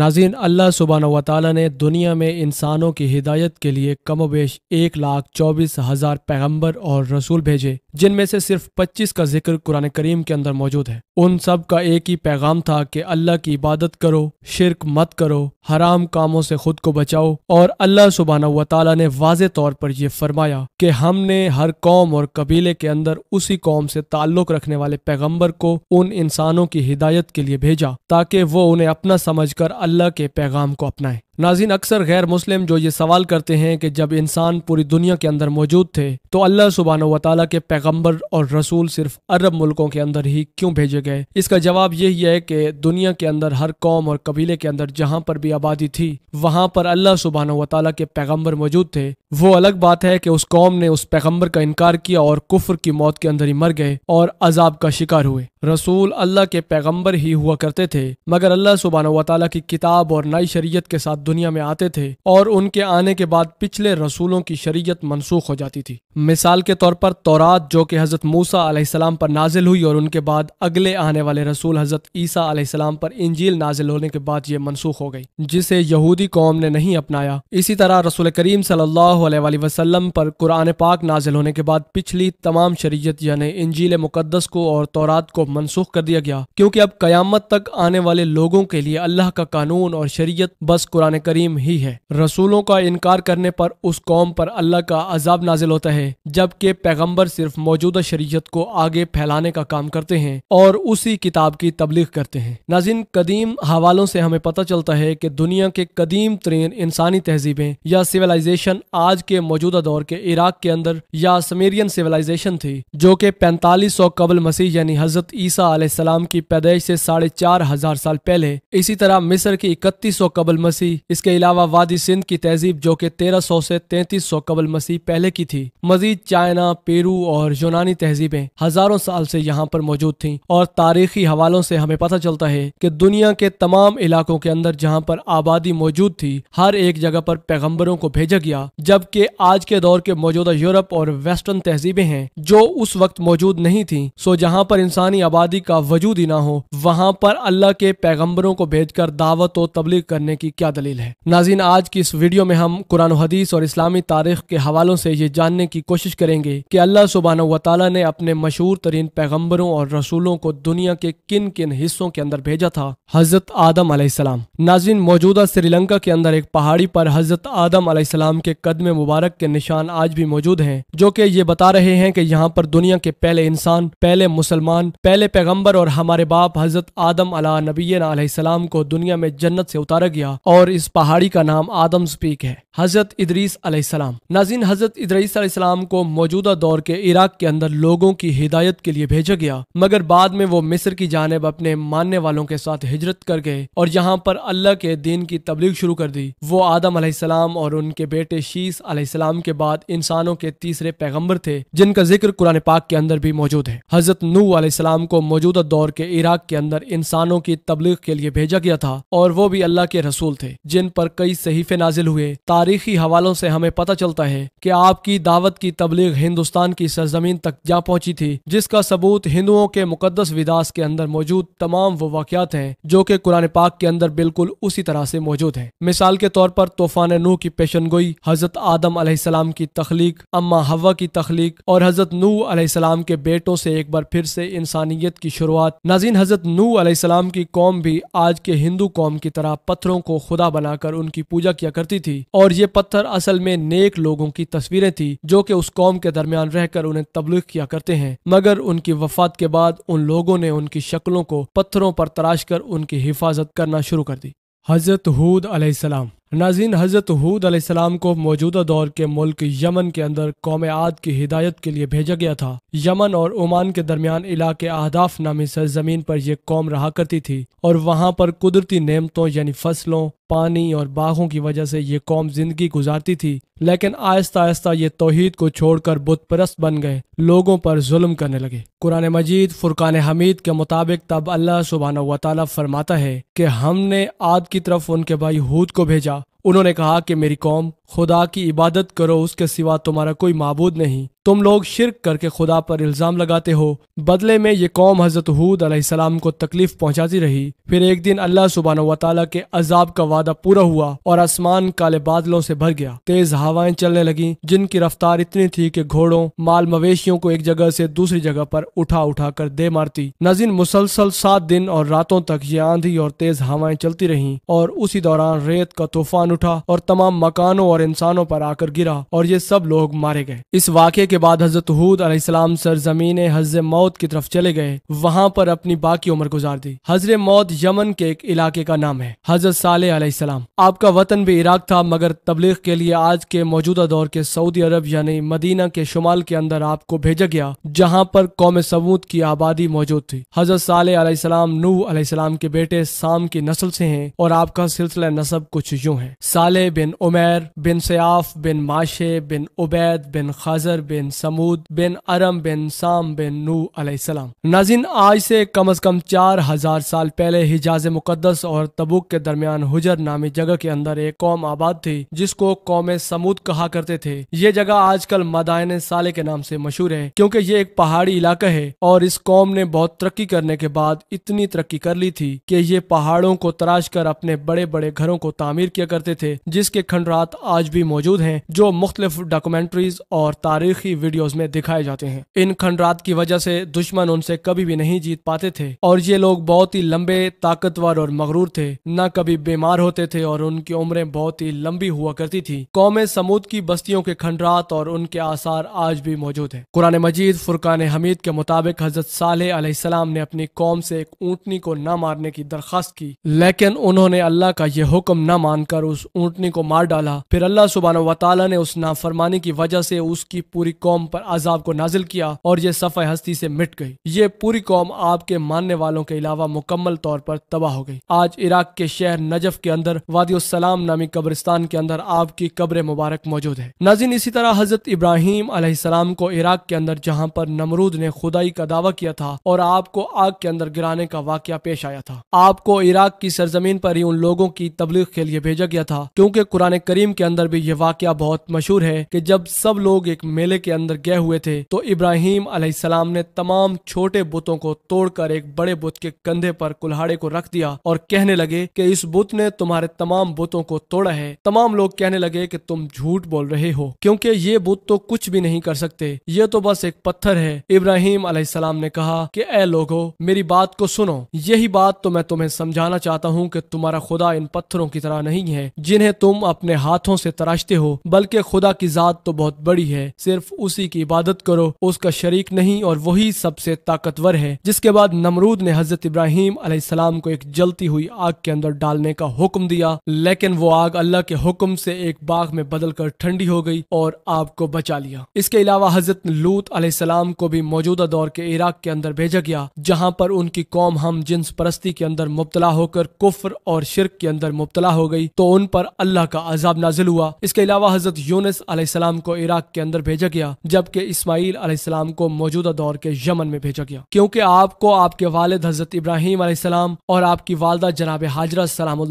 नाजीन अल्लाह सुबहान वाली ने दुनिया में इंसानों की हिदायत के लिए कम वेश एक लाख चौबीस हज़ार पैगम्बर और रसूल भेजे जिनमें से सिर्फ पच्चीस का जिक्र कुरान करीम के अंदर मौजूद है उन सब का एक ही पैगाम था कि अल्लाह की इबादत करो शिरक मत करो हराम कामों से खुद को बचाओ और अल्लाह सुबहान वाली ने वाज तौर पर यह फरमाया कि हमने हर कौम और कबीले के अंदर उसी कौम से ताल्लुक रखने वाले पैगम्बर को उन इंसानों की हिदायत के लिए भेजा ताकि वो उन्हें अपना समझ कर अल्लाह के पैगाम को अपनाएं नाजिन अक्सर गैर मुस्लिम जो ये सवाल करते हैं कि जब इंसान पूरी दुनिया के अंदर मौजूद थे तो अल्लाह सुबहान वाली के पैगम्बर और रसूल सिर्फ अरब मुल्कों के अंदर ही क्यों भेजे गए इसका जवाब यही है कि दुनिया के अंदर हर कौम और कबीले के अंदर जहाँ पर भी आबादी थी वहाँ पर अल्लाह सुबहान वाली के पैगम्बर मौजूद थे वो अलग बात है कि उस कौम ने उस पैगम्बर का इनकार किया और कुफर की मौत के अंदर ही मर गए और अजाब का शिकार हुए रसूल अल्लाह के पैगम्बर ही हुआ करते थे मगर अल्लाह सुबहान वाली की किताब और नई शरीय के साथ दुनिया में आते थे और उनके आने के बाद पिछले रसूलों की शरीयत मनसूख हो जाती थी मिसाल के तौर पर तौरात जो कि हज़रत मूसा अलैहिस्सलाम पर नाजिल हुई और उनके बाद अगले आने वाले रसूल हज़रत ईसा अलैहिस्सलाम पर इंजील नाजिल होने के बाद ये मनसूख हो गई जिसे यहूदी कौम ने नहीं अपनाया इसी तरह रसूल करीम सल्लल्लाहु अलैहि वसल्लम पर कुरान पाक नाजिल होने के बाद पिछली तमाम शरीयत यानी इंजील मुकदस को और तौरात को मनसूख कर दिया गया क्योंकि अब कयामत तक आने वाले लोगों के लिए अल्लाह का कानून और शरीयत बस कुरान कुरान करीम ही है रसूलों का इनकार करने पर उस कौम पर अल्लाह का अजाब नाजिल होता है जबकि पैगम्बर सिर्फ मौजूदा शरीयत को आगे फैलाने का काम करते हैं और उसी किताब की तबलीग करते हैं नाजिन कदीम हवालों से हमें पता चलता है कि दुनिया के कदीम तरीन इंसानी तहजीबें या सिविलाइजेशन आज के मौजूदा दौर के इराक के अंदर या समेरियन सिविलाइजेशन थी जो कि पैंतालीस सौ कबल मसीह यानी हजरत ईसा आसमाम की पैदाइश से साढ़े चार हजार साल पहले इसी तरह मिस्र की इकतीस सौ कबल मसीह इसके अलावा वादी सिंध की तहजीब जो कि 1300 से 3300 कबल मसीह पहले की थी मजीद चाइना पेरू और यूनानी तहजीबें हजारों साल से यहाँ पर मौजूद थी और तारीखी हवालों से हमें पता चलता है कि दुनिया के तमाम इलाकों के अंदर जहाँ पर आबादी मौजूद थी हर एक जगह पर पैगम्बरों को भेजा गया जबकि आज के दौर के मौजूदा यूरोप और वेस्टर्न तहजीबें हैं जो उस वक्त मौजूद नहीं थी सो जहाँ पर इंसानी आबादी का वजूद ही ना हो वहाँ पर अल्लाह के पैगम्बरों को भेजकर दावत और तबलीग करने की क्या दलील दलील है नाजीन आज की इस वीडियो में हम कुरान हदीस और इस्लामी तारीख के हवालों से ये जानने की कोशिश करेंगे कि अल्लाह सुबहान वाली ने अपने मशहूर तरीन पैगम्बरों और रसूलों को दुनिया के किन किन हिस्सों के अंदर भेजा था हजरत आदम आसमाम नाजिन मौजूदा श्रीलंका के अंदर एक पहाड़ी पर हजरत आदम आलाम के कदम मुबारक के निशान आज भी मौजूद है जो की ये बता रहे हैं की यहाँ पर दुनिया के पहले इंसान पहले मुसलमान पहले पैगम्बर और हमारे बाप हजरत आदम अला नबी सलाम को दुनिया में जन्नत से उतारा गया और इस इस पहाड़ी का नाम आदम्स पीक है हजरत इदरीस अलैहिस्सलाम नाजिन हजरत इदरीस अलैहिस्सलाम को मौजूदा दौर के इराक के अंदर लोगों की हिदायत के लिए भेजा गया मगर बाद में वो मिस्र की जानब अपने मानने वालों के साथ हिजरत कर गए और यहाँ पर अल्लाह के दीन की तबलीग शुरू कर दी वो आदम अलैहिस्सलाम और उनके बेटे शीस अलैहिस्सलाम के बाद इंसानों के तीसरे पैगम्बर थे जिनका जिक्र कुरान पाक के अंदर भी मौजूद है हजरत नू अलैहिस्सलाम को मौजूदा दौर के इराक के अंदर इंसानों की तबलीग के लिए भेजा गया था और वो भी अल्लाह के रसूल थे जिन पर कई सहीफे नाजिल हुए तारीखी हवालों से हमें पता चलता है कि आपकी दावत की तबलीग हिंदुस्तान की सरजमीन तक जा पहुंची थी जिसका सबूत हिंदुओं के मुकदस विदास के अंदर मौजूद तमाम वो वाकत हैं जो कि कुरान पाक के अंदर बिल्कुल उसी तरह से मौजूद है मिसाल के तौर पर तूफान नूह की पेशन गोई हजरत आदम आसमाम की तख्लीक अम्मा हवा की तख्लीक और हजरत नूह आसमाम के बेटों से एक बार फिर से इंसानियत की शुरुआत नाजीन हजरत नूह आसमाम की कौम भी आज के हिंदू कौम की तरह पत्थरों को खुदा बना बनाकर उनकी पूजा किया करती थी और ये पत्थर असल में नेक लोगों की तस्वीरें थी जो कि उस कौम के दरमियान रहकर उन्हें तबलीग किया करते हैं मगर उनकी वफात के बाद उन लोगों ने उनकी शक्लों को पत्थरों पर तराश कर उनकी हिफाजत करना शुरू कर दी हजरत हूद अलैहिस्सलाम नाजीन हजरत हूद अलैहिस्सलाम को मौजूदा दौर के मुल्क यमन के अंदर कौम आद की हिदायत के लिए भेजा गया था यमन और ओमान के दरमियान इलाके आहदाफ नामी सरजमीन पर यह कौम रहा करती थी और वहाँ पर कुदरती नेमतों यानी फसलों पानी और बाघों की वजह से ये कौम जिंदगी गुजारती थी लेकिन आहिस्ता आहिस्ता ये तोहहीद को छोड़कर बुत परस्त बन गए लोगों पर जुल्म करने लगे कुरान मजीद फुरकान हमीद के मुताबिक तब अल्लाह सुबहाना वाली फरमाता है कि हमने आद की तरफ उनके भाई हूद को भेजा उन्होंने कहा कि मेरी कौम खुदा की इबादत करो उसके सिवा तुम्हारा कोई मबूद नहीं तुम लोग शिरक करके खुदा पर इल्ज़ाम लगाते हो बदले में ये कौम हज़रत हूद अलैहिस्सलाम को तकलीफ पहुंचाती रही फिर एक दिन अल्लाह सुबहान वाली के अजाब का वादा पूरा हुआ और आसमान काले बादलों से भर गया तेज हवाएं चलने लगी जिनकी रफ्तार इतनी थी कि घोड़ों माल मवेशियों को एक जगह से दूसरी जगह पर उठा उठा कर दे मारती नजिन मुसलसल सात दिन और रातों तक ये आंधी और तेज हवाएं चलती रही और उसी दौरान रेत का तूफान उठा और तमाम मकानों और इंसानों पर आकर गिरा और ये सब लोग मारे गए इस वाक्य के बाद हजरत हूद अलैहिस्सलाम जमीन हज मौत की तरफ चले गए वहाँ पर अपनी बाकी उम्र गुजार दी हजर मौत यमन के एक इलाके का नाम है हजरत साले अलैहिस्सलाम आपका वतन भी इराक था मगर तबलीग के लिए आज के मौजूदा दौर के सऊदी अरब यानी मदीना के शुमाल के अंदर आपको भेजा गया जहाँ पर कौम सबूत की आबादी मौजूद थी हजरत साले अलैहिस्सलाम नूह अलैहिस्सलाम के बेटे साम की नस्ल से हैं और आपका सिलसिला नसब कुछ यूं है साले बिन उमेर बिन सयाफ बिन माशे बिन उबैद बिन खजर बिन समूद बिन अरम बिन साम बिन नू अलैहिस्सलाम नाजिन आज से कम अज कम चार हजार साल पहले हिजाज मुकदस और तबुक के दरमियान हुजर नामी जगह के अंदर एक कौम आबाद थी जिसको कौम समूद कहा करते थे ये जगह आजकल मदायन साले के नाम से मशहूर है क्योंकि ये एक पहाड़ी इलाका है और इस कौम ने बहुत तरक्की करने के बाद इतनी तरक्की कर ली थी कि ये पहाड़ों को तराश कर अपने बड़े बड़े घरों को तामीर किया करते थे जिसके खंडरात आज भी मौजूद हैं जो मुख्तलिफ डॉक्यूमेंट्रीज और तारीखी वीडियोस में दिखाए जाते हैं इन खंडरात की वजह से दुश्मन उनसे कभी भी नहीं जीत पाते थे और ये लोग बहुत ही लंबे ताकतवर और मगरूर थे न कभी बीमार होते थे और उनकी उम्रें बहुत ही लंबी हुआ करती थी कौम समूद की बस्तियों के खंडरात और उनके आसार आज भी मौजूद है कुरान मजीद फुरकान हमीद के मुताबिक हजरत सालेम ने अपनी कौम से एक ऊँटनी को न मारने की दरखास्त की लेकिन उन्होंने अल्लाह का ये हुक्म न मानकर उस ऊँटनी को मार डाला फिर अल्लाह सुबहान वाली ने उस नाफरमानी की वजह से उसकी पूरी कौम पर अजाब को नाजिल किया और ये सफाई हस्ती से मिट गई ये पूरी कौम आपके मानने वालों के अलावा मुकम्मल तौर पर तबाह हो गई आज इराक के शहर नजफ के अंदर वादियोसलाम नामी कब्रिस्तान के अंदर आपकी कब्र मुबारक मौजूद है नाजिन इसी तरह हजरत इब्राहिम अलैहिस्सलाम को इराक के अंदर जहाँ पर नमरूद ने खुदाई का दावा किया था और आपको आग के अंदर गिराने का वाक्य पेश आया था आपको इराक की सरजमीन पर ही उन लोगों की तबलीग के लिए भेजा गया था क्योंकि कुरान करीम के अंदर अंदर भी यह वाक्य बहुत मशहूर है कि जब सब लोग एक मेले के अंदर गए हुए थे तो इब्राहिम अलैहिस्सलाम ने तमाम छोटे बुतों को तोड़कर एक बड़े बुत के कंधे पर कुल्हाड़े को रख दिया और कहने लगे कि इस बुत ने तुम्हारे तमाम बुतों को तोड़ा है तमाम लोग कहने लगे कि तुम झूठ बोल रहे हो क्योंकि ये बुत तो कुछ भी नहीं कर सकते ये तो बस एक पत्थर है इब्राहिम सलाम ने कहा कि ए लोगो मेरी बात को सुनो यही बात तो मैं तुम्हें समझाना चाहता हूँ कि तुम्हारा खुदा इन पत्थरों की तरह नहीं है जिन्हें तुम अपने हाथों उसे तराशते हो बल्कि खुदा की ज़ात तो बहुत बड़ी है सिर्फ उसी की इबादत करो उसका शरीक नहीं और वही सबसे ताकतवर है जिसके बाद नमरूद ने हजरत इब्राहिम सलाम को एक जलती हुई आग के अंदर डालने का हुक्म दिया लेकिन वो आग अल्लाह के हुक्म से एक बाग में बदल कर ठंडी हो गई और आग को बचा लिया इसके अलावा हजरत लूत अलैहिस्सलाम को भी मौजूदा दौर के इराक के अंदर भेजा गया जहाँ पर उनकी कौम हम जिन्स परस्ती के अंदर मुबतला होकर कुफर और शिरक के अंदर मुबतला हो गई तो उन पर अल्लाह का अजाब नाजिल हुआ इसके अलावा हजरत यूनिस अलैहिस्सलाम को इराक के अंदर भेजा गया जबकि इस्माइल अलैहिस्सलाम को मौजूदा दौर के यमन में भेजा गया क्योंकि आपको आपके वालिद हजरत इब्राहिम अलैहिस्सलाम और आपकी वालदा जनाब हाजरा सलाम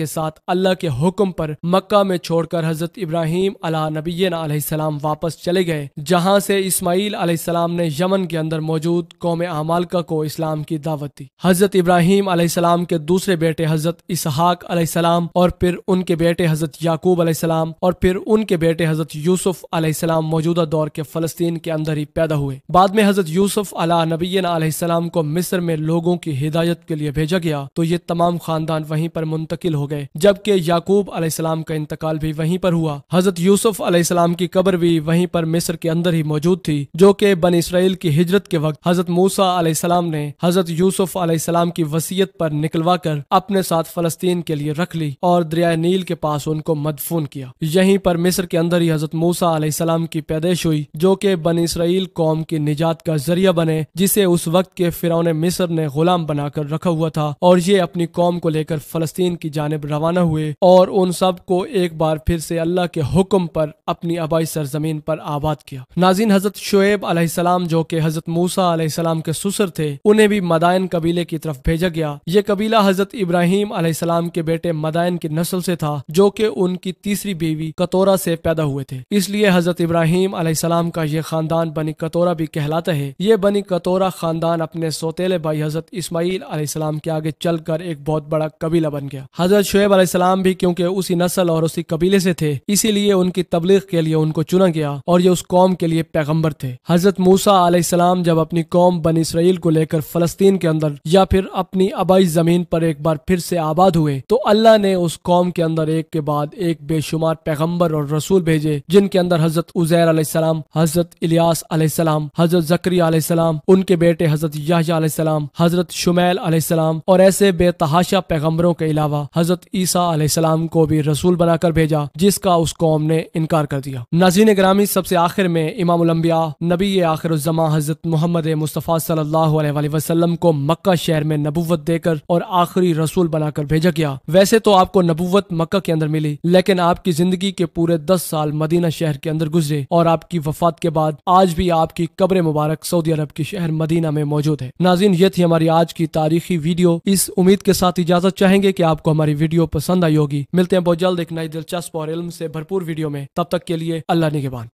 के साथ अल्लाह के हुक्म पर मक्का में छोड़कर हजरत इब्राहिम अला नबीन नबीसम वापस चले गए जहाँ से इस्माइल अलैहिस्सलाम ने यमन के अंदर मौजूद कौम आमालका को इस्लाम की दावत दी हजरत इब्राहिम अलैहिस्सलाम के दूसरे बेटे हजरत इसहाक अलैहिस्सलाम और फिर उनके बेटे हजरत याकूब आसमाम और फिर उनके बेटे हजरत यूसुफ आसमाम मौजूदा दौर के फलस्तीन के अंदर ही पैदा हुए बाद में हजरत यूसुफ अला नबीसम को मिस्र में लोगों की हिदायत के लिए भेजा गया तो ये तमाम खानदान वहीं पर मुंतकिल हो गए जबकि याकूब आसमाम का इंतकाल भी वहीं पर हुआ हजरत यूसुफ आसमाम की कब्र भी वहीं पर मिस्र के अंदर ही मौजूद थी जो कि बन इसराइल की हिजरत के वक्त हजरत मूसा आसमाम ने हजरत यूसुफ आसमाम की वसीयत पर निकलवा कर अपने साथ फलस्तीन के लिए रख ली और दरिया नील के पास उनको मदफून दफन किया यहीं पर मिस्र के अंदर ही हजरत मूसा अलैहिस्सलाम की पैदाइश हुई जो कि बन इसराइल कौम की निजात का जरिया बने जिसे उस वक्त के फिरौन मिस्र ने गुलाम बनाकर रखा हुआ था और ये अपनी कौम को लेकर फलस्तीन की जानब रवाना हुए और उन सब को एक बार फिर से अल्लाह के हुक्म पर अपनी आबाई सरजमीन पर आबाद किया नाजिन हजरत शुएब अलैहिस्सलाम जो कि हजरत मूसा अलैहिस्सलाम के सुसर थे उन्हें भी मदायन कबीले की तरफ भेजा गया ये कबीला हजरत इब्राहिम अलैहिस्सलाम के बेटे मदायन की नस्ल से था जो कि उनकी तीसरी बीवी कतोरा से पैदा हुए थे इसलिए हजरत इब्राहिम अलैहिस्सलाम का यह खानदान बनी कतोरा भी कहलाता है ये बनी कतोरा खानदान अपने सोतेले भाई हजरत इसमाईल अलैहिस्सलाम के आगे चलकर एक बहुत बड़ा कबीला बन गया हजरत शुएब अलैहिस्सलाम भी क्योंकि उसी नस्ल और उसी कबीले से थे इसीलिए उनकी तबलीग के लिए उनको चुना गया और ये उस कौम के लिए पैगम्बर थे हजरत मूसा अलैहिस्सलाम जब अपनी कौम बन इसराइल को लेकर फलस्तीन के अंदर या फिर अपनी आबाई जमीन पर एक बार फिर से आबाद हुए तो अल्लाह ने उस कौम के अंदर एक के बाद एक बे बेशुमार पैगम्बर और रसूल भेजे जिनके अंदर हजरत उजैर आलाम हजरत इलियास सलाम हजरत जक्रिया सलाम उनके बेटे हजरत याहिया हजरत शुमैल सलाम और ऐसे बेतहाशा पैगम्बरों के अलावा हजरत ईसा सलाम को भी रसूल बनाकर भेजा जिसका उस कौम ने इनकार कर दिया नजीन ग्रामी सबसे आखिर में इमामबिया नबी जमा हजरत मोहम्मद मुस्तफ़ा सल्लल्लाहु अलैहि वसल्लम को मक्का शहर में नबूवत देकर और आखिरी रसूल बनाकर भेजा गया वैसे तो आपको नबूवत मक्का के अंदर मिली लेकिन आप आपकी जिंदगी के पूरे दस साल मदीना शहर के अंदर गुजरे और आपकी वफात के बाद आज भी आपकी कब्र मुबारक सऊदी अरब के शहर मदीना में मौजूद है नाजिन ये थी हमारी आज की तारीखी वीडियो इस उम्मीद के साथ इजाजत चाहेंगे की आपको हमारी वीडियो पसंद आई होगी मिलते हैं बहुत जल्द एक नई दिलचस्प और इल्म से भरपूर वीडियो में तब तक के लिए अल्लाह निगेबान